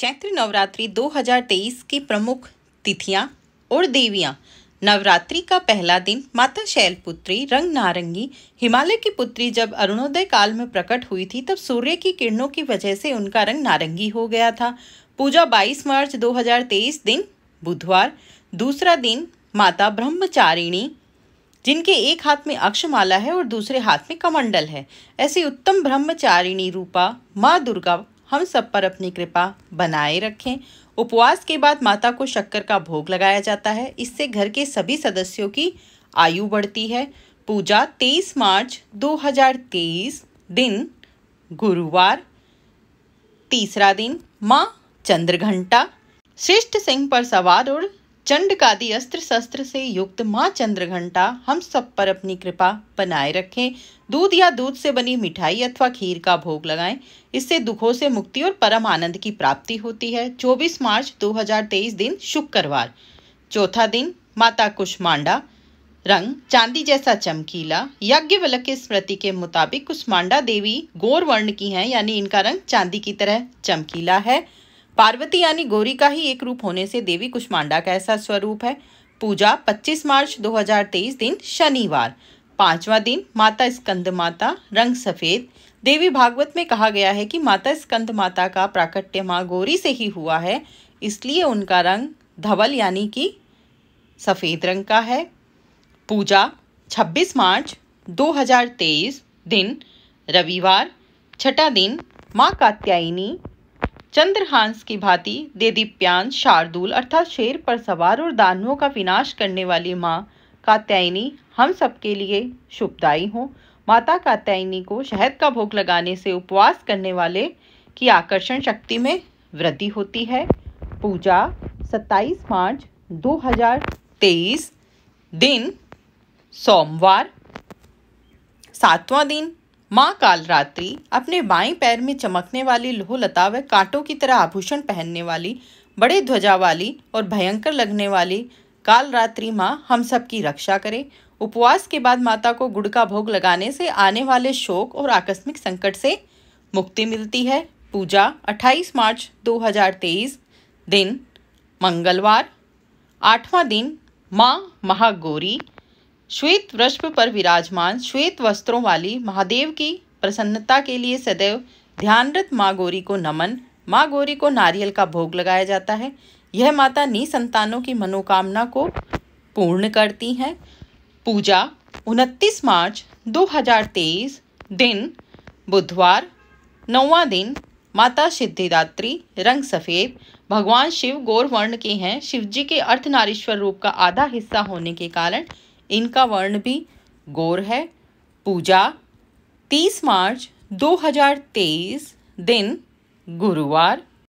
चैत्र नवरात्रि 2023 की प्रमुख तिथियां और देवियां नवरात्रि का पहला दिन माता शैलपुत्री रंग नारंगी हिमालय की पुत्री जब अरुणोदय काल में प्रकट हुई थी तब सूर्य की किरणों की वजह से उनका रंग नारंगी हो गया था पूजा 22 मार्च 2023 दिन बुधवार दूसरा दिन माता ब्रह्मचारिणी जिनके एक हाथ में अक्षमाला है और दूसरे हाथ में कमंडल है ऐसी उत्तम ब्रह्मचारिणी रूपा माँ दुर्गा हम सब पर अपनी कृपा बनाए रखें उपवास के बाद माता को शक्कर का भोग लगाया जाता है इससे घर के सभी सदस्यों की आयु बढ़ती है पूजा 23 मार्च 2023 दिन गुरुवार तीसरा दिन माँ चंद्रघंटा श्रेष्ठ सिंह पर सवार और चंडकादि अस्त्र शस्त्र से युक्त माँ चंद्र घंटा हम सब पर अपनी कृपा बनाए रखें दूध या दूध से बनी मिठाई अथवा खीर का भोग लगाएं इससे दुखों से मुक्ति और परम आनंद की प्राप्ति होती है 24 मार्च 2023 दिन शुक्रवार चौथा दिन माता कुष्मांडा रंग चांदी जैसा चमकीला यज्ञ वलक की स्मृति के मुताबिक कुष्मांडा देवी गोर वर्ण की हैं यानी इनका रंग चांदी की तरह चमकीला है पार्वती यानी गौरी का ही एक रूप होने से देवी कुष्मांडा का ऐसा स्वरूप है पूजा 25 मार्च 2023 दिन शनिवार पांचवा दिन माता स्कंद माता रंग सफ़ेद देवी भागवत में कहा गया है कि माता स्कंद माता का प्राकट्य माँ गौरी से ही हुआ है इसलिए उनका रंग धवल यानी कि सफ़ेद रंग का है पूजा 26 मार्च 2023 दिन रविवार छठा दिन माँ कात्यायनी चंद्रहांस की भांति दे दीप्यांश शार्दुल अर्थात शेर पर सवार और दानवों का विनाश करने वाली माँ कात्यायनी हम सबके लिए शुभदायी हो माता कात्यायनी को शहद का भोग लगाने से उपवास करने वाले की आकर्षण शक्ति में वृद्धि होती है पूजा 27 मार्च 2023 दिन सोमवार सातवां दिन माँ कालरात्रि अपने बाएं पैर में चमकने वाली लोहलता व कांटों की तरह आभूषण पहनने वाली बड़े ध्वजा वाली और भयंकर लगने वाली कालरात्रि माँ हम सब की रक्षा करे उपवास के बाद माता को गुड़ का भोग लगाने से आने वाले शोक और आकस्मिक संकट से मुक्ति मिलती है पूजा 28 मार्च 2023 दिन मंगलवार आठवां दिन माँ महागौरी श्वेत वृष्प पर विराजमान श्वेत वस्त्रों वाली महादेव की प्रसन्नता के लिए सदैव ध्यानरत माँ गौरी को नमन माँ गौरी को नारियल का भोग लगाया जाता है यह माता नी संतानों की मनोकामना को पूर्ण करती हैं पूजा 29 मार्च 2023 दिन बुधवार नौवा दिन माता सिद्धिदात्री रंग सफ़ेद भगवान शिव गौरवर्ण के हैं शिवजी के अर्थनारीश्वर रूप का आधा हिस्सा होने के कारण इनका वर्ण भी गौर है पूजा 30 मार्च 2023 दिन गुरुवार